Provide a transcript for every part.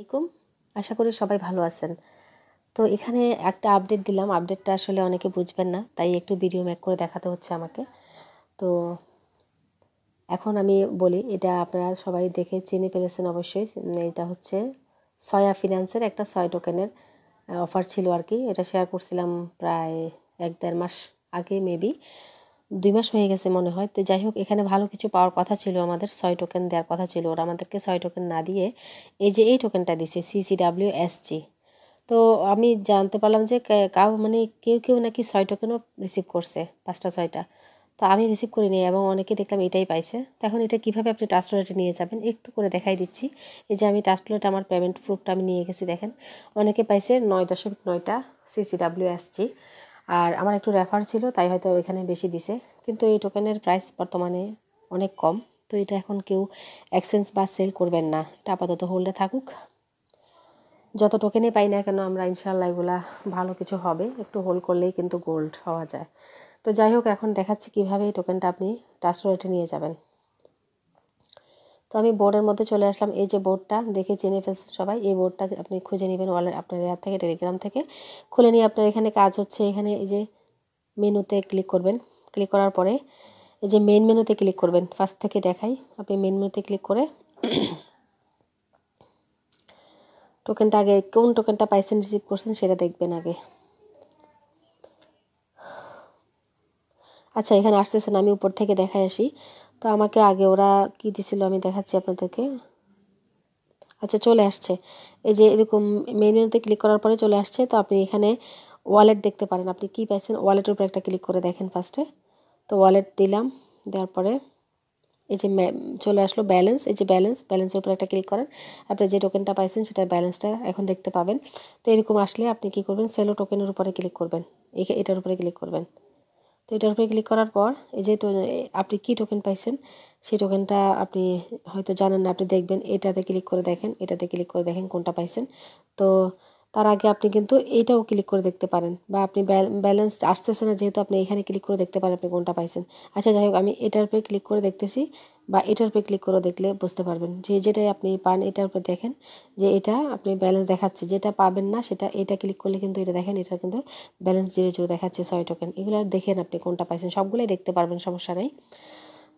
আসসালামাইকুম আশা করি সবাই ভালো আছেন তো এখানে একটা আপডেট দিলাম আপডেটটা আসলে অনেকে বুঝবেন না তাই একটু ভিডিও ম্যাক করে দেখাতে হচ্ছে আমাকে তো এখন আমি বলি এটা আপনারা সবাই দেখে চিনে পেরেছেন অবশ্যই এটা হচ্ছে সয়া ফিনান্সের একটা সয় টোকেনের অফার ছিল আর কি এটা শেয়ার করছিলাম প্রায় এক দেড় মাস আগে মেবি দুই মাস হয়ে গেছে মনে হয় তো যাই হোক এখানে ভালো কিছু পাওয়ার কথা ছিল আমাদের ছয় টোকেন দেওয়ার কথা ছিল ওরা আমাদেরকে ছয় টোকেন না দিয়ে এই যে এই টোকেনটা দিছে সিসিডাব্লিউ এসজি তো আমি জানতে পারলাম যে কাউ মানে কেউ কেউ নাকি ছয় টোকেনও রিসিভ করছে পাঁচটা ছয়টা তো আমি রিসিভ করিনি এবং অনেকে দেখলাম এটাই পাইছে তো এখন এটা কীভাবে আপনি টাস্ট নিয়ে যাবেন একটু করে দেখাই দিচ্ছি এই যে আমি টাস্ট আমার পেমেন্ট প্রুফটা আমি নিয়ে গেছি দেখেন অনেকে পাইছে নয় দশমিক নয়টা সিসিডাব্লিউ এসজি আর আমার একটু রেফার ছিল তাই হয়তো এখানে বেশি দিছে কিন্তু এই টোকেনের প্রাইস বর্তমানে অনেক কম তো এটা এখন কেউ এক্সচেঞ্জ বা সেল করবেন না এটা আপাতত হোল্ডে থাকুক যত টোকেনে পাই না কেন আমরা ইনশাল্লাহ এগুলো ভালো কিছু হবে একটু হোল্ড করলেই কিন্তু গোল্ড হওয়া যায় তো যাই হোক এখন দেখাচ্ছি কিভাবে এই টোকেনটা আপনি টাস্ট নিয়ে যাবেন তো আমি বোর্ডের মধ্যে চলে আসলাম এই যে বোর্ডটা দেখে চিনে ফেলছেন সবাই এই বোর্ডটা আপনি খুঁজে নেবেন ওয়ালে আপনার এয়ার থেকে টেলিগ্রাম থেকে খুলে নিয়ে আপনার এখানে কাজ হচ্ছে এখানে এই যে মেনুতে ক্লিক করবেন ক্লিক করার পরে এই যে মেন মেনুতে ক্লিক করবেন ফার্স্ট থেকে দেখাই আপনি মেন মেনুতে ক্লিক করে টোকেনটা আগে কোন টোকেনটা পাইছেন রিসিভ করছেন সেটা দেখবেন আগে আচ্ছা এখানে আসতেছেন আমি উপর থেকে দেখাই আসি তো আমাকে আগে ওরা কি দিছিল আমি দেখাচ্ছি আপনাদেরকে আচ্ছা চলে আসছে এই যে এরকম মেনুতে ক্লিক করার পরে চলে আসছে তো আপনি এখানে ওয়ালেট দেখতে পারেন আপনি কি পাইছেন ওয়ালেটের উপরে একটা ক্লিক করে দেখেন ফার্স্টে তো ওয়ালেট দিলাম দেওয়ার পরে এই যে চলে আসলো ব্যালেন্স এই যে ব্যালেন্স ব্যালেন্সের উপরে একটা ক্লিক করেন আপনি যে টোকেনটা পাইছেন সেটার ব্যালেন্সটা এখন দেখতে পাবেন তো এরকম আসলে আপনি কি করবেন সেলো টোকেনের উপরে ক্লিক করবেন এটার উপরে ক্লিক করবেন তো এটার উপরে ক্লিক করার পর এই যে আপনি কি টোকেন পাইছেন সেই টোকেনটা আপনি হয়তো জানেন না আপনি দেখবেন এটাতে ক্লিক করে দেখেন এটাতে ক্লিক করে দেখেন কোনটা পাইছেন তো তার আগে আপনি কিন্তু এটাও ক্লিক করে দেখতে পারেন বা আপনি ব্যালেন্স আসতেছে না যেহেতু আপনি এখানে ক্লিক করে দেখতে পারেন আপনি কোনটা পাইছেন আচ্ছা যাই হোক আমি এটার উপরে ক্লিক করে দেখতেছি বা এটার উপরে ক্লিক করে দেখলে বুঝতে পারবেন যে যেটাই আপনি পান এটার উপরে দেখেন যে এটা আপনি ব্যালেন্স দেখাচ্ছে যেটা পাবেন না সেটা এটা ক্লিক করলে কিন্তু এটা দেখেন এটা কিন্তু ব্যালেন্স জিরো জিরো দেখাচ্ছে ছয় টোকেন এগুলো দেখেন আপনি কোনটা পাইছেন সবগুলোই দেখতে পারবেন সমস্যা নেই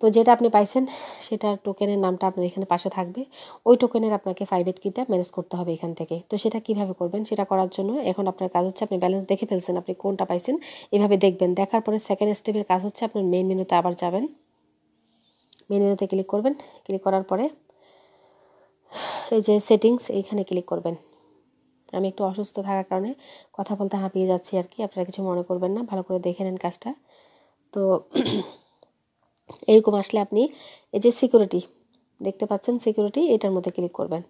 তো যেটা আপনি পাইছেন সেটার টোকেনের নামটা আপনার এখানে পাশে থাকবে ওই টোকেনের আপনাকে ফাইভেট কিটা ম্যানেজ করতে হবে এখান থেকে তো সেটা কিভাবে করবেন সেটা করার জন্য এখন আপনার কাজ হচ্ছে আপনি ব্যালেন্স দেখে ফেলছেন আপনি কোনটা পাইছেন এভাবে দেখবেন দেখার পরে সেকেন্ড স্টেপের কাজ হচ্ছে আপনার মেন মেনুতে আবার যাবেন মেন মেনুতে ক্লিক করবেন ক্লিক করার পরে এই যে সেটিংস এইখানে ক্লিক করবেন আমি একটু অসুস্থ থাকার কারণে কথা বলতে হাঁপিয়ে যাচ্ছি আর কি আপনারা কিছু মনে করবেন না ভালো করে দেখে নেন কাজটা তো এরকম আসলে আপনি এই যে সিকিউরিটি দেখতে পাচ্ছেন সিকিউরিটি এটার মধ্যে ক্লিক করবেন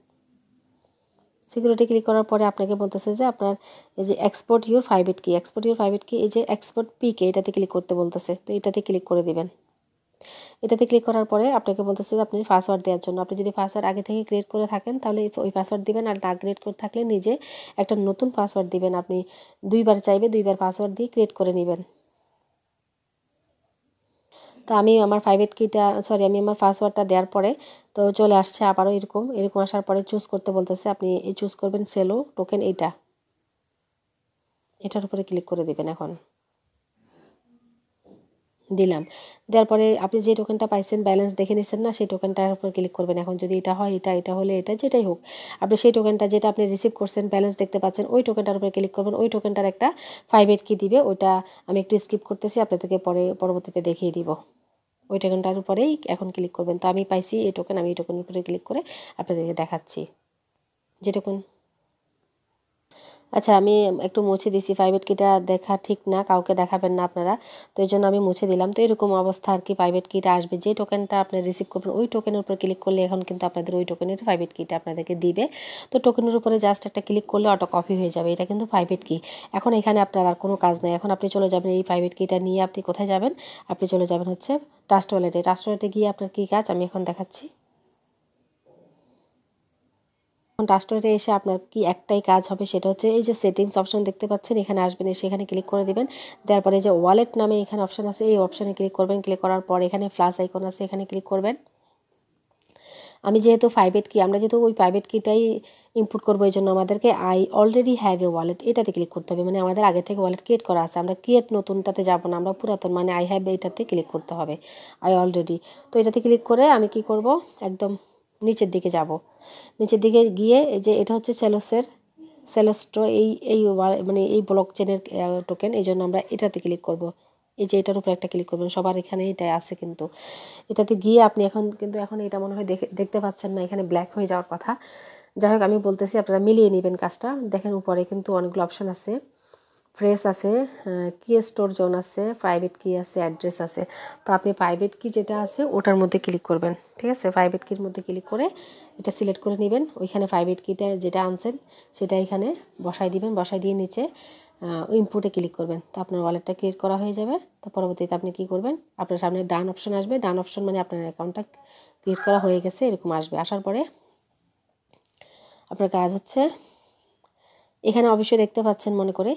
সিকিউরিটি ক্লিক করার পরে আপনাকে বলতেছে যে আপনার এই যে এক্সপোর্ট ইউর ফাইভেট কি এক্সপোর্ট ইউর ফাইভেট কি এই যে এক্সপোর্ট পিকে এটাতে ক্লিক করতে বলতেছে তো এটাতে ক্লিক করে দিবেন এটাতে ক্লিক করার পরে আপনাকে বলতেছে যে আপনি পাসওয়ার্ড দেওয়ার জন্য আপনি যদি পাসওয়ার্ড আগে থেকে ক্রিয়েট করে থাকেন তাহলে ওই পাসওয়ার্ড দিবেন আর না ক্রিয়েট করে থাকলে নিজে একটা নতুন পাসওয়ার্ড দিবেন আপনি দুইবার চাইবে দুইবার পাসওয়ার্ড দিয়ে ক্রিয়েট করে নেবেন তো আমি আমার ফাইভেট কিটা সরি আমি আমার পাসওয়ার্ডটা দেওয়ার পরে তো চলে আসছে আবারও এরকম এরকম আসার পরে চুজ করতে বলতেছে আপনি এই চুজ করবেন সেলো টোকেন এইটা এটার উপরে ক্লিক করে দেবেন এখন দিলাম দেওয়ার পরে আপনি যে টোকেনটা পাইছেন ব্যালেন্স দেখে নিচ্ছেন না সেই টোকেনটার উপর ক্লিক করবেন এখন যদি এটা হয় এটা এটা হলে এটা যেটাই হোক আপনি সেই টোকেনটা যেটা আপনি রিসিভ করছেন ব্যালেন্স দেখতে পাচ্ছেন ওই টোকেনটার উপরে ক্লিক করবেন ওই টোকেনটার একটা ফাইভ এইট কি দিবে ওটা আমি একটু স্কিপ করতেছি আপনাদেরকে পরে পরবর্তীতে দেখিয়ে দিব ওই টোকেনটার উপরেই এখন ক্লিক করবেন তো আমি পাইছি এই টোকেন আমি এই টোকেনের উপরে ক্লিক করে আপনাদেরকে দেখাচ্ছি যে টোকেন আচ্ছা আমি একটু মুছে দিছি প্রাইভেট কিটা দেখা ঠিক না কাউকে দেখাবেন না আপনারা তো এই জন্য আমি মুছে দিলাম তো এরকম অবস্থা আর কি প্রাইভেট কিটা আসবে যে টোকেনটা আপনার রিসিভ করবেন ওই টোকেনের উপর ক্লিক করলে এখন কিন্তু আপনাদের ওই টোকেনের প্রাইভেট কিটা আপনাদেরকে দিবে তো টোকেনের উপরে জাস্ট একটা ক্লিক করলে অটো কপি হয়ে যাবে এটা কিন্তু প্রাইভেট কি এখন এখানে আপনার আর কোনো কাজ নেই এখন আপনি চলে যাবেন এই প্রাইভেট কিটা নিয়ে আপনি কোথায় যাবেন আপনি চলে যাবেন হচ্ছে ট্রাস্ট ওয়ালেটে ট্রাস্ট ওয়ালেটে গিয়ে আপনার কী কাজ আমি এখন দেখাচ্ছি এখন ডাস্টবিনে এসে আপনার কি একটাই কাজ হবে সেটা হচ্ছে এই যে সেটিংস অপশন দেখতে পাচ্ছেন এখানে আসবেন এসে এখানে ক্লিক করে দেবেন দেওয়ার পরে যে ওয়ালেট নামে এখানে অপশন আছে এই অপশানে ক্লিক করবেন ক্লিক করার পর এখানে ফ্লাস আইকন আছে এখানে ক্লিক করবেন আমি যেহেতু প্রাইভেট কি আমরা যেহেতু ওই প্রাইভেট কিটাই ইম্পুট করবো এই জন্য আমাদেরকে I already have a wallet এটাতে ক্লিক করতে হবে মানে আমাদের আগে থেকে ওয়ালেট ক্রিয়েট করা আছে আমরা ক্রিয়েট নতুনটাতে যাবো না আমরা পুরাতন মানে আই হ্যাভ এটাতে ক্লিক করতে হবে আই অলরেডি তো এটাতে ক্লিক করে আমি কি করব একদম নিচের দিকে যাব নিচের দিকে গিয়ে এই যে এটা হচ্ছে সেলোসের সেলোস্ট্রো এই এই মানে এই ব্লক চেনের টোকেন এই জন্য আমরা এটাতে ক্লিক করব এই যে এটার উপরে একটা ক্লিক করবেন সবার এখানে এটা আছে কিন্তু এটাতে গিয়ে আপনি এখন কিন্তু এখন এটা মনে হয় দেখে দেখতে পাচ্ছেন না এখানে ব্ল্যাক হয়ে যাওয়ার কথা যাই হোক আমি বলতেছি আপনারা মিলিয়ে নেবেন কাজটা দেখেন উপরে কিন্তু অনেকগুলো অপশান আছে ফ্রেশ আছে কি স্টোর জোন আছে প্রাইভেট কি আছে অ্যাড্রেস আছে তো আপনি প্রাইভেট কি যেটা আছে ওটার মধ্যে ক্লিক করবেন ঠিক আছে প্রাইভেট কির মধ্যে ক্লিক করে এটা সিলেক্ট করে নেবেন ওইখানে প্রাইভেট কিটা যেটা আনছেন সেটা এখানে বসায় দিবেন বসায় দিয়ে নিচে ইম্পোর্টে ক্লিক করবেন তো আপনার ওয়ালেটটা ক্রিয়েট করা হয়ে যাবে তো পরবর্তীতে আপনি কি করবেন আপনার সামনে ডান অপশন আসবে ডান অপশন মানে আপনার অ্যাকাউন্টটা ক্রিয়েট করা হয়ে গেছে এরকম আসবে আসার পরে আপনার কাজ হচ্ছে এখানে অবশ্যই দেখতে পাচ্ছেন মনে করে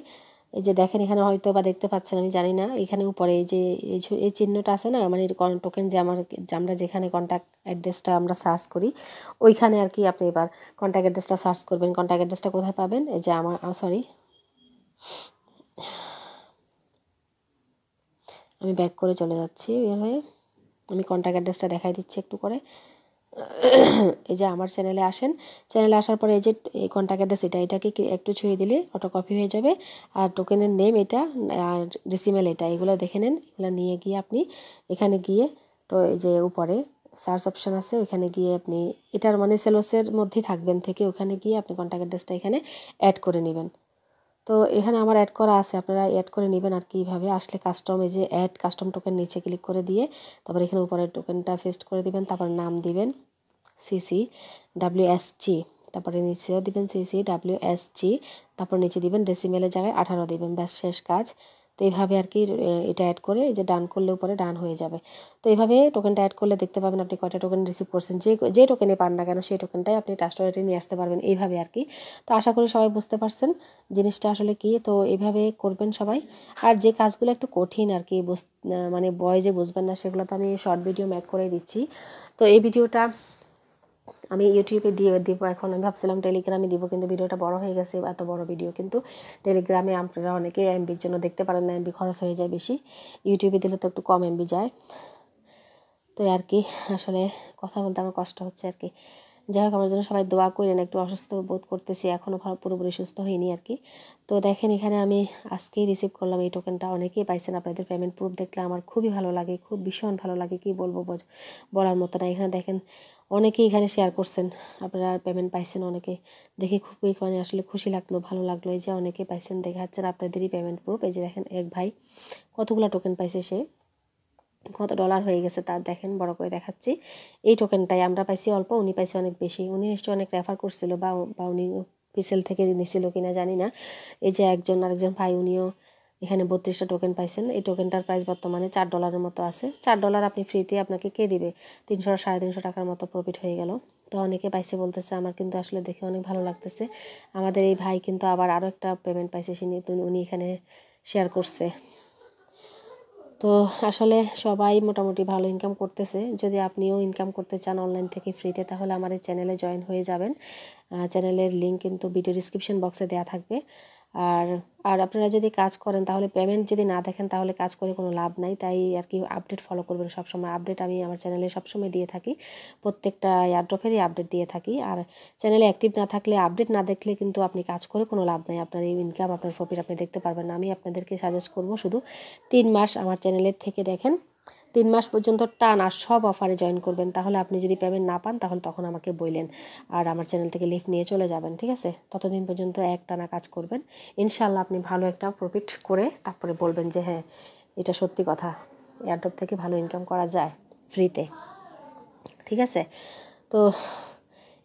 এই যে দেখেন এখানে হয়তো বা দেখতে পাচ্ছেন আমি জানি না এখানে উপরে এই যে এই চিহ্নটা আছে না মানে টোকেন যে আমার আমরা যেখানে কন্ট্যাক্ট অ্যাড্রেসটা আমরা সার্চ করি ওইখানে আর কি আপনি এবার কন্ট্যাক্ট অ্যাড্রেসটা সার্চ করবেন কন্ট্যাক্ট অ্যাড্রেসটা কোথায় পাবেন এই যে আমার সরি আমি ব্যাক করে চলে যাচ্ছি বের হয়ে আমি কন্ট্যাক্ট অ্যাড্রেসটা দেখাই দিচ্ছি একটু করে এই যে আমার চ্যানেলে আসেন চ্যানেলে আসার পরে এই যে এই কন্ট্যাক্ট অ্যাড্রেস এটা এটাকে একটু ছুঁয়ে দিলে অটো কপি হয়ে যাবে আর টোকেনের নেম এটা আর রেসিমেল এটা এগুলো দেখে নেন এগুলো নিয়ে গিয়ে আপনি এখানে গিয়ে তো এই যে উপরে সার্চ অপশান আছে ওইখানে গিয়ে আপনি এটার মানে সেলসের মধ্যেই থাকবেন থেকে ওখানে গিয়ে আপনি কন্ট্যাক্ট অ্যাড্রেসটা এখানে অ্যাড করে নেবেন তো এখানে আমার অ্যাড করা আছে আপনারা অ্যাড করে নেবেন আর কীভাবে আসলে কাস্টম এই যে অ্যাড কাস্টম টোকেন নিচে ক্লিক করে দিয়ে তারপর এখানে উপরের টোকেনটা ফেস্ট করে দিবেন তারপর নাম দিবেন সিসি ডাব্লিউ এস জি তারপরে নিচেও দিবেন সিসি ডাব্লিউ এস জি তারপর নিচে দিবেন ডেসিমেলের জায়গায় আঠারো দিবেন ব্যাস শেষ কাজ তো এইভাবে আর কি এটা অ্যাড করে যে ডান করলেও পরে ডান হয়ে যাবে তো এইভাবে টোকেনটা অ্যাড করলে দেখতে পাবেন আপনি কয়টা টোকেন রিসিভ করছেন যে যে টোকেনে পান না কেন সেই টোকেনটাই আপনি ট্রাস্টওয়ালেটে নিয়ে আসতে পারবেন এইভাবে আর কি তো আশা করি সবাই বুঝতে পারছেন জিনিসটা আসলে কি তো এভাবে করবেন সবাই আর যে কাজগুলো একটু কঠিন আর কি মানে বয় যে বুঝবেন না সেগুলো তো আমি শর্ট ভিডিও ম্যাক করে দিচ্ছি তো এই ভিডিওটা আমি ইউটিউবে দিয়ে দিব এখন আমি ভাবছিলাম টেলিগ্রামে দিব কিন্তু ভিডিওটা বড় হয়ে গেছে এত বড় ভিডিও কিন্তু টেলিগ্রামে আপনারা অনেকে এমবির জন্য দেখতে পারেন না এমবি খরচ হয়ে যায় বেশি ইউটিউবে দিলে তো একটু কম এমবি যায় তো আর কি আসলে কথা বলতে আমার কষ্ট হচ্ছে আর কি যাই হোক আমার জন্য সবাই দোয়া করলেন একটু অসুস্থ বোধ করতেছি এখনও পুরোপুরি সুস্থ হয়নি আর কি তো দেখেন এখানে আমি আজকেই রিসিভ করলাম এই টোকেনটা অনেকেই পাইছেন আপনাদের পেমেন্ট প্রুফ দেখলে আমার খুবই ভালো লাগে খুব ভীষণ ভালো লাগে কি বলবো বলার মতো না এখানে দেখেন অনেকেই এখানে শেয়ার করছেন আপনারা পেমেন্ট পাইছেন অনেকে দেখে খুবই মানে আসলে খুশি লাগলো ভালো লাগলো এই যে অনেকে পাইছেন দেখাচ্ছেন যাচ্ছে আপনাদেরই পেমেন্ট প্রুফ এই যে দেখেন এক ভাই কতগুলো টোকেন পাইছে সে কত ডলার হয়ে গেছে তার দেখেন বড় করে দেখাচ্ছি এই টোকেনটাই আমরা পাইছি অল্প উনি পাইছে অনেক বেশি উনি নিশ্চয়ই অনেক রেফার করছিল বা বা উনি পিসেল থেকে নিছিল কিনা জানি না এই যে একজন আরেকজন ভাই উনিও এখানে বত্রিশটা টোকেন পাইছেন এই টোকেনটার প্রাইস বর্তমানে চার ডলারের মতো আছে চার ডলার আপনি ফ্রিতে আপনাকে কে দিবে তিনশো সাড়ে তিনশো টাকার মতো প্রফিট হয়ে গেল তো অনেকে পাইছে বলতেছে আমার কিন্তু আসলে দেখে অনেক ভালো লাগতেছে আমাদের এই ভাই কিন্তু আবার আরও একটা পেমেন্ট পাইছে সে উনি এখানে শেয়ার করছে তো আসলে সবাই মোটামুটি ভালো ইনকাম করতেছে যদি আপনিও ইনকাম করতে চান অনলাইন থেকে ফ্রিতে তাহলে আমার এই চ্যানেলে জয়েন হয়ে যাবেন চ্যানেলের লিঙ্ক কিন্তু ভিডিও ডিসক্রিপশান বক্সে দেওয়া থাকবে আর আর আপনারা যদি কাজ করেন তাহলে পেমেন্ট যদি না দেখেন তাহলে কাজ করে কোনো লাভ নাই তাই আর কি আপডেট ফলো করবেন সবসময় আপডেট আমি আমার চ্যানেলে সবসময় দিয়ে থাকি প্রত্যেকটা এয়ারড্রপেরই আপডেট দিয়ে থাকি আর চ্যানেলে অ্যাক্টিভ না থাকলে আপডেট না দেখলে কিন্তু আপনি কাজ করে কোনো লাভ নাই আপনার এই ইনকাম আপনার প্রফিট আপনি দেখতে পারবেন না আমি আপনাদেরকে সাজেস্ট করব শুধু তিন মাস আমার চ্যানেলের থেকে দেখেন তিন মাস পর্যন্ত টান আর সব অফারে জয়েন করবেন তাহলে আপনি যদি পেমেন্ট না পান তাহলে তখন আমাকে বললেন আর আমার চ্যানেল থেকে লিফ নিয়ে চলে যাবেন ঠিক আছে ততদিন পর্যন্ত এক টানা কাজ করবেন ইনশাল্লাহ আপনি ভালো একটা প্রফিট করে তারপরে বলবেন যে হ্যাঁ এটা সত্যি কথা এয়ারড্রপ থেকে ভালো ইনকাম করা যায় ফ্রিতে ঠিক আছে তো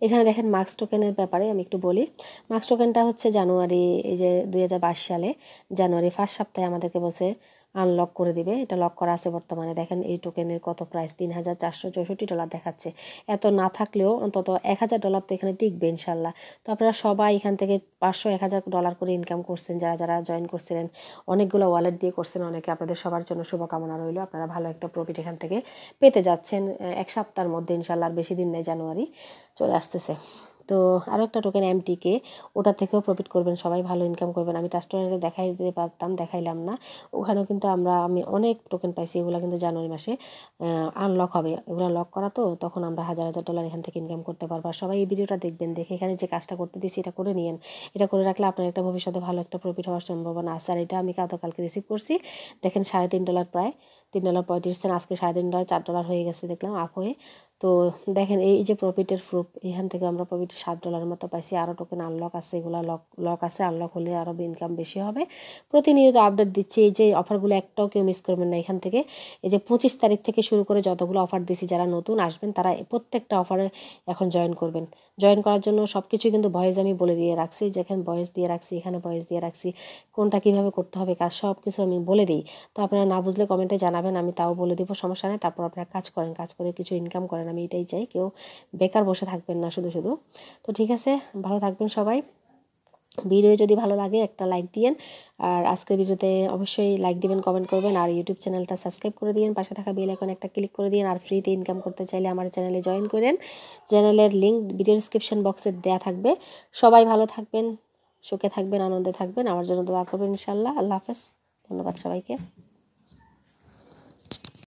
এখানে দেখেন মার্কস টোকেনের ব্যাপারে আমি একটু বলি মার্কস টোকেনটা হচ্ছে জানুয়ারি এই যে দুই সালে জানুয়ারি ফার্স্ট সপ্তাহে আমাদেরকে বসে আনলক করে দিবে এটা লক করা আছে বর্তমানে দেখেন এই টোকেনের কত প্রাইস তিন হাজার চারশো চৌষট্টি ডলার দেখাচ্ছে এত না থাকলেও অন্তত এক হাজার ডলার তো এখানে টিকবে ইনশাল্লাহ তো আপনারা সবাই এখান থেকে পাঁচশো এক হাজার ডলার করে ইনকাম করছেন যারা যারা জয়েন করছিলেন অনেকগুলো ওয়ালেট দিয়ে করছেন অনেকে আপনাদের সবার জন্য শুভকামনা রইল আপনারা ভালো একটা প্রফিট এখান থেকে পেতে যাচ্ছেন এক সপ্তাহের মধ্যে ইনশাল্লাহ আর বেশি দিন নেই জানুয়ারি চলে আসতেছে তো আরও একটা টোকেন এমটিকে ওটা থেকেও প্রফিট করবেন সবাই ভালো ইনকাম করবেন আমি টাস্টোরাতে দেখাই দিতে পারতাম দেখাইলাম না ওখানেও কিন্তু আমরা আমি অনেক টোকেন পাইছি এগুলো কিন্তু জানুয়ারি মাসে আনলক হবে এগুলো লক করা তো তখন আমরা হাজার হাজার ডলার এখান থেকে ইনকাম করতে পারবো আর সবাই এই ভিডিওটা দেখবেন দেখে এখানে যে কাজটা করতে দিয়েছি এটা করে নিয়েন এটা করে রাখলে আপনার একটা ভবিষ্যতে ভালো একটা প্রফিট হওয়ার সম্ভাবনা আছে আর এটা আমি গতকালকে রিসিভ করছি দেখেন সাড়ে তিন ডলার প্রায় তিন ডলার পঁয়ত্রিশ সেন্ট আজকে সাড়ে তিন ডলার চার ডলার হয়ে গেছে দেখলাম আপ হয়ে তো দেখেন এই যে প্রফিটের প্রুফ এখান থেকে আমরা প্রফিট সাত ডলারের মতো পাইছি আরও টোকেন আনলক আছে এগুলো লক লক আছে আনলক হলে আরও ইনকাম বেশি হবে প্রতিনিয়ত আপডেট দিচ্ছি এই যে অফারগুলো একটাও কেউ মিস করবেন না এখান থেকে এই যে পঁচিশ তারিখ থেকে শুরু করে যতগুলো অফার দিছি যারা নতুন আসবেন তারা প্রত্যেকটা অফারে এখন জয়েন করবেন জয়েন করার জন্য সব কিছুই কিন্তু ভয়েস আমি বলে দিয়ে রাখছি যেখানে ভয়েস দিয়ে রাখছি এখানে ভয়েস দিয়ে রাখছি কোনটা কিভাবে করতে হবে কাজ সব কিছু আমি বলে দিই তো আপনারা না বুঝলে কমেন্টে জানাবেন আমি তাও বলে দিব সমস্যা নেই তারপর আপনারা কাজ করেন কাজ করে কিছু ইনকাম করেন করবেন আমি এটাই চাই কেউ বেকার বসে থাকবেন না শুধু শুধু তো ঠিক আছে ভালো থাকবেন সবাই ভিডিও যদি ভালো লাগে একটা লাইক দিয়েন আর আজকের ভিডিওতে অবশ্যই লাইক দিবেন কমেন্ট করবেন আর ইউটিউব চ্যানেলটা সাবস্ক্রাইব করে দিন পাশে থাকা বেল এখন একটা ক্লিক করে দিন আর ফ্রিতে ইনকাম করতে চাইলে আমার চ্যানেলে জয়েন করেন চ্যানেলের লিঙ্ক ভিডিও ডিসক্রিপশন বক্সে দেয়া থাকবে সবাই ভালো থাকবেন সুখে থাকবেন আনন্দে থাকবেন আমার জন্য দোয়া করবেন ইনশাল্লাহ আল্লাহ হাফেজ ধন্যবাদ সবাইকে